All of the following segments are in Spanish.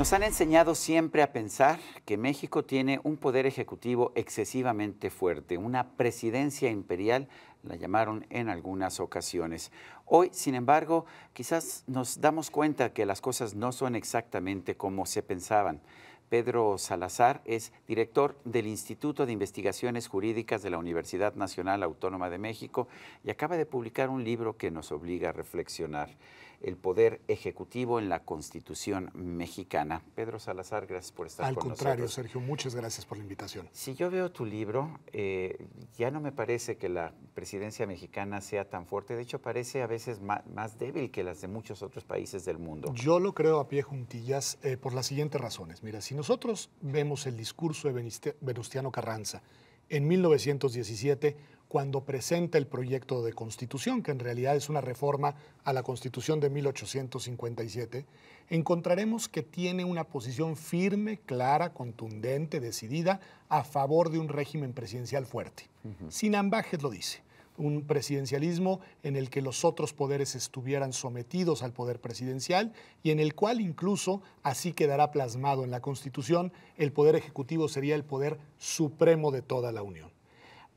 Nos han enseñado siempre a pensar que México tiene un poder ejecutivo excesivamente fuerte, una presidencia imperial, la llamaron en algunas ocasiones. Hoy, sin embargo, quizás nos damos cuenta que las cosas no son exactamente como se pensaban. Pedro Salazar es director del Instituto de Investigaciones Jurídicas de la Universidad Nacional Autónoma de México y acaba de publicar un libro que nos obliga a reflexionar el poder ejecutivo en la Constitución mexicana. Pedro Salazar, gracias por estar Al con nosotros. Al contrario, Sergio, muchas gracias por la invitación. Si yo veo tu libro, eh, ya no me parece que la presidencia mexicana sea tan fuerte. De hecho, parece a veces más, débil que las de muchos otros países del mundo. Yo lo creo a pie juntillas eh, por las siguientes razones. Mira, si nosotros vemos el discurso de Venustiano Carranza en 1917, cuando presenta el proyecto de constitución, que en realidad es una reforma a la constitución de 1857, encontraremos que tiene una posición firme, clara, contundente, decidida a favor de un régimen presidencial fuerte. Sin ambajes lo dice un presidencialismo en el que los otros poderes estuvieran sometidos al poder presidencial y en el cual incluso, así quedará plasmado en la Constitución, el poder ejecutivo sería el poder supremo de toda la Unión.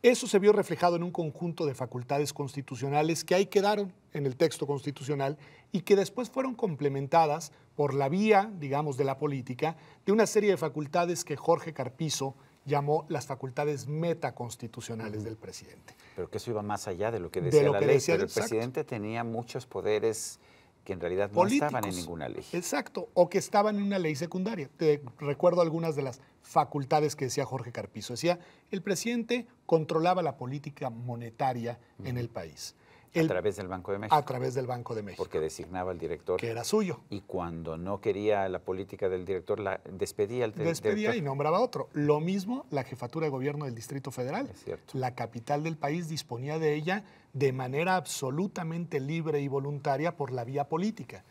Eso se vio reflejado en un conjunto de facultades constitucionales que ahí quedaron en el texto constitucional y que después fueron complementadas por la vía, digamos, de la política, de una serie de facultades que Jorge Carpizo llamó las facultades metaconstitucionales del presidente. Pero que eso iba más allá de lo que decía de lo la ley. el presidente tenía muchos poderes que en realidad no estaban en ninguna ley. Exacto, o que estaban en una ley secundaria. Te recuerdo algunas de las facultades que decía Jorge Carpizo. Decía, el presidente controlaba la política monetaria en el país a través del Banco de México. A través del Banco de México. Porque designaba al director. Que era suyo. Y cuando no quería la política del director, la despedía al Despedía y nombraba otro. Lo mismo la jefatura de gobierno del Distrito Federal. Es cierto. La capital del país disponía de ella de manera absolutamente libre y voluntaria por la vía política.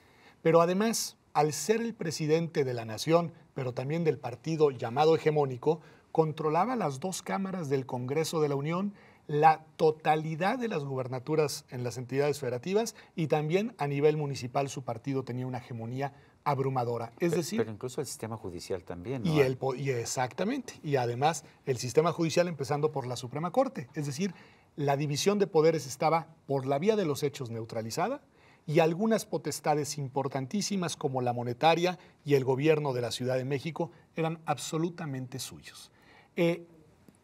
Pero además, al ser el presidente de la nación, pero también del partido llamado hegemónico, controlaba las dos cámaras del Congreso de la Unión la totalidad de las gubernaturas en las entidades federativas y también a nivel municipal su partido tenía una hegemonía abrumadora. Es pero, decir, incluso el sistema judicial también. Y, el, y exactamente. Y además el sistema judicial empezando por la Suprema Corte. Es decir, la división de poderes estaba por la vía de los hechos neutralizada y algunas potestades importantísimas como la monetaria y el gobierno de la Ciudad de México eran absolutamente suyos. Eh,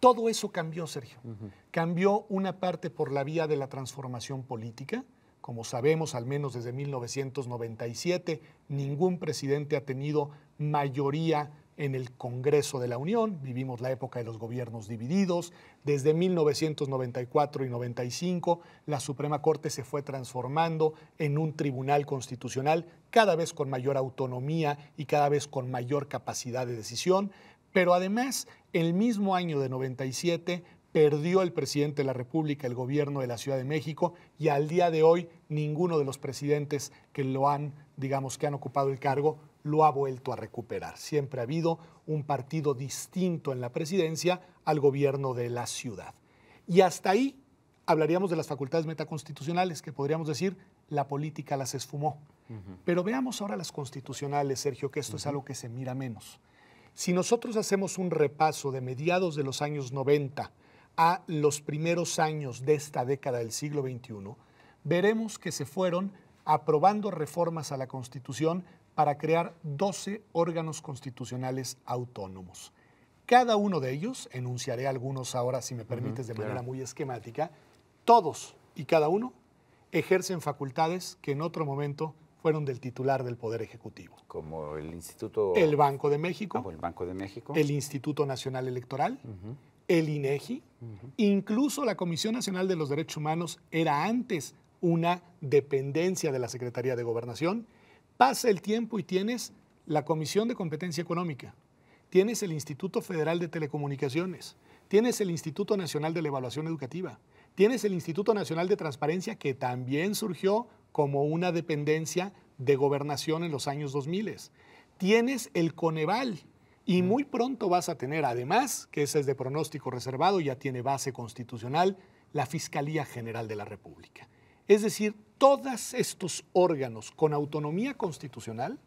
todo eso cambió, Sergio. Cambió una parte por la vía de la transformación política. Como sabemos, al menos desde 1997, ningún presidente ha tenido mayoría en el Congreso de la Unión, vivimos la época de los gobiernos divididos, desde 1994 y 95 la Suprema Corte se fue transformando en un tribunal constitucional cada vez con mayor autonomía y cada vez con mayor capacidad de decisión, pero además, el mismo año de 97 perdió el presidente de la República el gobierno de la Ciudad de México y al día de hoy ninguno de los presidentes que lo han, digamos, que han ocupado el cargo, lo ha vuelto a recuperar. Siempre ha habido un partido distinto en la presidencia al gobierno de la ciudad. Y hasta ahí hablaríamos de las facultades metaconstitucionales, que podríamos decir la política las esfumó. Pero veamos ahora las constitucionales, Sergio, que esto es algo que se mira menos. Si nosotros hacemos un repaso de mediados de los años 90 a los primeros años de esta década del siglo XXI, veremos que se fueron aprobando reformas a la Constitución para crear 12 órganos constitucionales autónomos. Cada uno de ellos, enunciaré algunos ahora si me permites de manera muy esquemática, todos y cada uno ejercen facultades que en otro momento fueron del titular del Poder Ejecutivo. Como el Instituto... El Banco de México. Ah, el Banco de México. El Instituto Nacional Electoral. El INEGI. Incluso la Comisión Nacional de los Derechos Humanos era antes una dependencia de la Secretaría de Gobernación. Pasa el tiempo y tienes la Comisión de Competencia Económica. Tienes el Instituto Federal de Telecomunicaciones. Tienes el Instituto Nacional de la Evaluación Educativa. Tienes el Instituto Nacional de Transparencia que también surgió como una dependencia de gobernación en los años 2000. Tienes el Coneval y muy pronto vas a tener, además, que ese es de pronóstico reservado, ya tiene base constitucional, la Fiscalía General de la República. Es decir, todos estos órganos con autonomía constitucional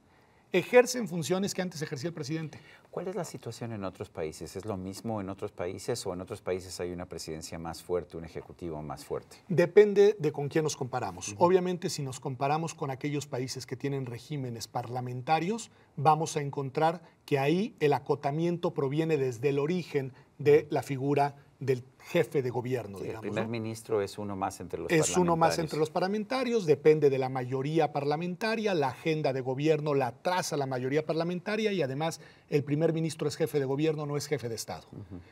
ejercen funciones que antes ejercía el presidente. ¿Cuál es la situación en otros países? ¿Es lo mismo en otros países o en otros países hay una presidencia más fuerte, un ejecutivo más fuerte? Depende de con quién nos comparamos. Obviamente, si nos comparamos con aquellos países que tienen regímenes parlamentarios, vamos a encontrar que ahí el acotamiento proviene desde el origen de la figura del jefe de gobierno, El primer ministro es uno más entre los parlamentarios. Es uno más entre los parlamentarios, depende de la mayoría parlamentaria, la agenda de gobierno la traza la mayoría parlamentaria y además el primer ministro es jefe de gobierno, no es jefe de Estado.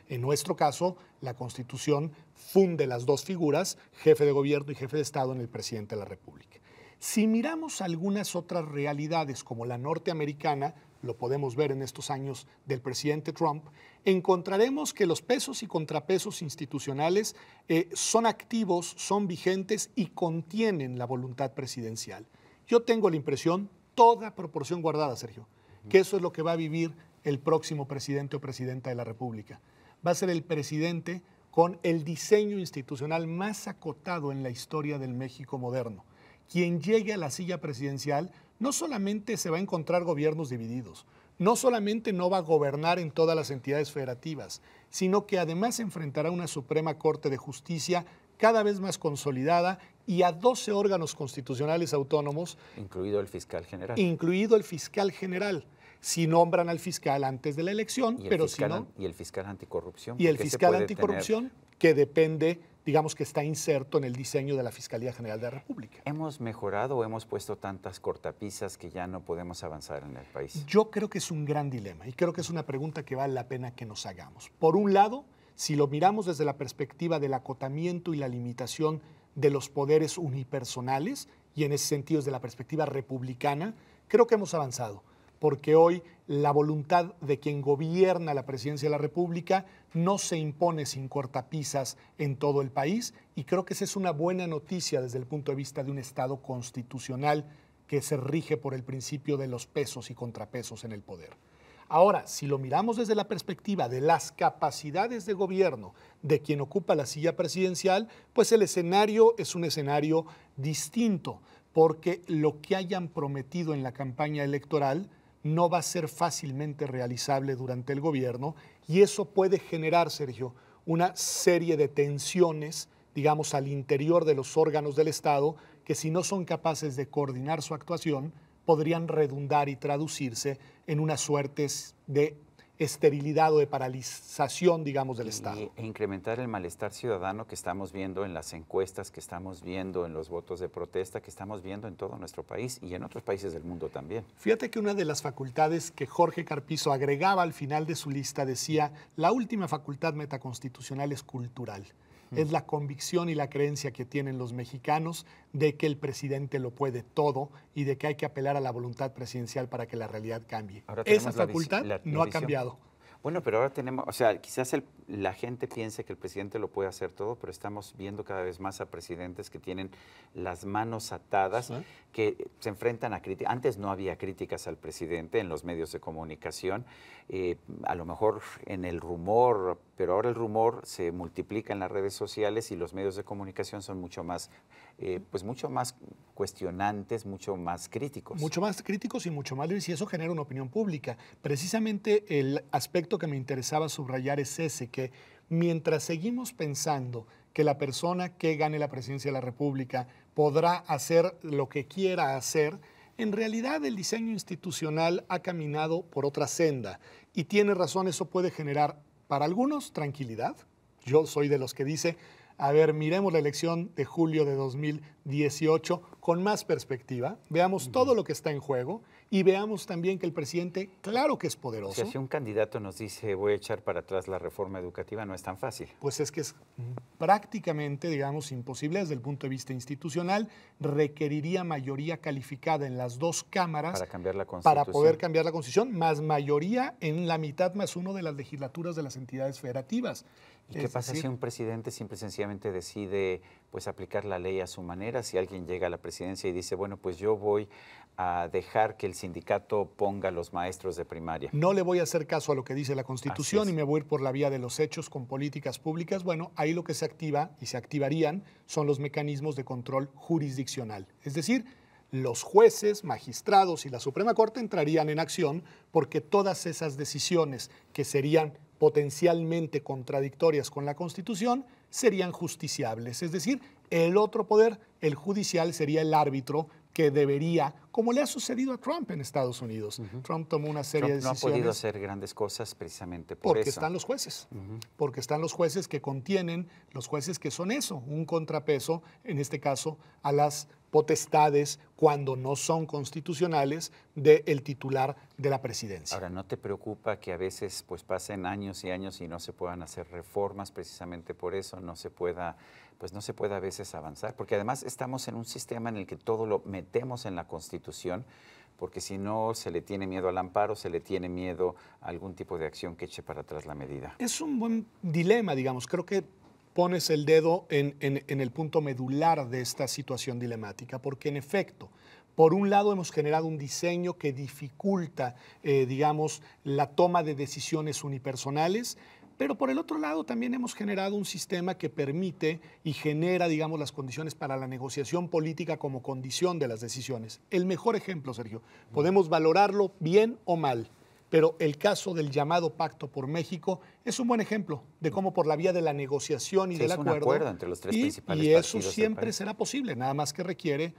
En nuestro caso, la Constitución funde las dos figuras, jefe de gobierno y jefe de Estado en el presidente de la República. Si miramos algunas otras realidades como la norteamericana, lo podemos ver en estos años del presidente Trump, encontraremos que los pesos y contrapesos institucionales eh, son activos, son vigentes y contienen la voluntad presidencial. Yo tengo la impresión, toda proporción guardada, Sergio, que eso es lo que va a vivir el próximo presidente o presidenta de la República. Va a ser el presidente con el diseño institucional más acotado en la historia del México moderno. Quien llegue a la silla presidencial no solamente se va a encontrar gobiernos divididos, no solamente no va a gobernar en todas las entidades federativas, sino que además enfrentará una Suprema Corte de Justicia cada vez más consolidada y a 12 órganos constitucionales autónomos. Incluido el fiscal general. Incluido el fiscal general. Si nombran al fiscal antes de la elección, pero si no. Y el fiscal anticorrupción. Y el fiscal anticorrupción, que depende digamos que está inserto en el diseño de la Fiscalía General de la República. ¿Hemos mejorado o hemos puesto tantas cortapisas que ya no podemos avanzar en el país? Yo creo que es un gran dilema y creo que es una pregunta que vale la pena que nos hagamos. Por un lado, si lo miramos desde la perspectiva del acotamiento y la limitación de los poderes unipersonales, y en ese sentido desde la perspectiva republicana, creo que hemos avanzado porque hoy la voluntad de quien gobierna la presidencia de la República no se impone sin cortapisas en todo el país y creo que esa es una buena noticia desde el punto de vista de un Estado constitucional que se rige por el principio de los pesos y contrapesos en el poder. Ahora, si lo miramos desde la perspectiva de las capacidades de gobierno de quien ocupa la silla presidencial, pues el escenario es un escenario distinto, porque lo que hayan prometido en la campaña electoral no va a ser fácilmente realizable durante el gobierno y eso puede generar, Sergio, una serie de tensiones, digamos, al interior de los órganos del Estado que si no son capaces de coordinar su actuación, podrían redundar y traducirse en una suerte de esterilidad o de paralización, digamos, del Estado. E incrementar el malestar ciudadano que estamos viendo en las encuestas, que estamos viendo en los votos de protesta, que estamos viendo en todo nuestro país y en otros países del mundo también. Fíjate que una de las facultades que Jorge Carpizo agregaba al final de su lista decía, la última facultad metaconstitucional es cultural es la convicción y la creencia que tienen los mexicanos de que el presidente lo puede todo y de que hay que apelar a la voluntad presidencial para que la realidad cambie. Esa facultad no ha cambiado. Bueno, pero ahora tenemos, o sea, quizás el, la gente piensa que el presidente lo puede hacer todo, pero estamos viendo cada vez más a presidentes que tienen las manos atadas, que se enfrentan a críticas. Antes no había críticas al presidente en los medios de comunicación, eh, a lo mejor en el rumor, pero ahora el rumor se multiplica en las redes sociales y los medios de comunicación son mucho más, eh, pues mucho más cuestionantes, mucho más críticos. Mucho más críticos y mucho más, y eso genera una opinión pública. Precisamente el aspecto que me interesaba subrayar es ese, que mientras seguimos pensando que la persona que gane la presidencia de la República podrá hacer lo que quiera hacer, en realidad el diseño institucional ha caminado por otra senda y tiene razón, eso puede generar para algunos tranquilidad. Yo soy de los que dice, a ver, miremos la elección de julio de 2018 con más perspectiva, veamos todo lo que está en juego y veamos también que el presidente, claro que es poderoso. O sea, si un candidato nos dice voy a echar para atrás la reforma educativa, no es tan fácil. Pues es que es prácticamente, digamos, imposible desde el punto de vista institucional. Requeriría mayoría calificada en las dos cámaras para, cambiar la constitución. para poder cambiar la constitución, más mayoría en la mitad más uno de las legislaturas de las entidades federativas. ¿Y qué pasa si un presidente simple y sencillamente decide pues aplicar la ley a su manera? Si alguien llega a la presidencia y dice, bueno, pues yo voy a dejar que el sindicato ponga a los maestros de primaria. No le voy a hacer caso a lo que dice la Constitución y me voy a ir por la vía de los hechos con políticas públicas. Bueno, ahí lo que se activa y se activarían son los mecanismos de control jurisdiccional. Es decir, los jueces, magistrados y la Suprema Corte entrarían en acción porque todas esas decisiones que serían potencialmente contradictorias con la Constitución serían justiciables. Es decir, el otro poder, el judicial, sería el árbitro que debería, como le ha sucedido a Trump en Estados Unidos. Trump tomó una serie de decisiones. No ha podido hacer grandes cosas precisamente porque están los jueces, porque están los jueces que contienen, los jueces que son eso, un contrapeso, en este caso, a las potestades cuando no son constitucionales del titular de la presidencia. Ahora, ¿no te preocupa que a veces pues pasen años y años y no se puedan hacer reformas precisamente por eso, no se pueda pues no se puede a veces avanzar, porque además estamos en un sistema en el que todo lo metemos en la Constitución, porque si no se le tiene miedo al amparo, se le tiene miedo a algún tipo de acción que eche para atrás la medida. Es un buen dilema, digamos, creo que pones el dedo en, el punto medular de esta situación dilemática, porque en efecto, por un lado hemos generado un diseño que dificulta, eh, digamos, la toma de decisiones unipersonales, pero por el otro lado también hemos generado un sistema que permite y genera, digamos, las condiciones para la negociación política como condición de las decisiones. El mejor ejemplo, Sergio, podemos valorarlo bien o mal, pero el caso del llamado Pacto por México es un buen ejemplo de cómo por la vía de la negociación y del acuerdo, entre los tres y, y eso siempre será posible, nada más que requiere,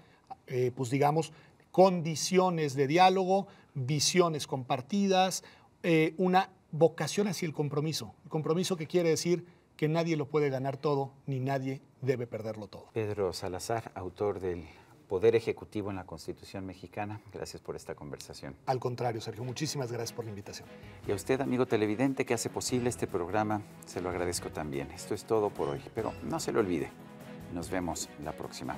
eh, pues digamos, condiciones de diálogo, visiones compartidas, eh, una vocación hacia el compromiso, el compromiso que quiere decir que nadie lo puede ganar todo ni nadie debe perderlo todo. Pedro Salazar, autor del poder ejecutivo en la Constitución mexicana. Gracias por esta conversación. Al contrario, Sergio, muchísimas gracias por la invitación. Y a usted, amigo televidente, que hace posible este programa, se lo agradezco también. Esto es todo por hoy, pero no se lo olvide. Nos vemos la próxima.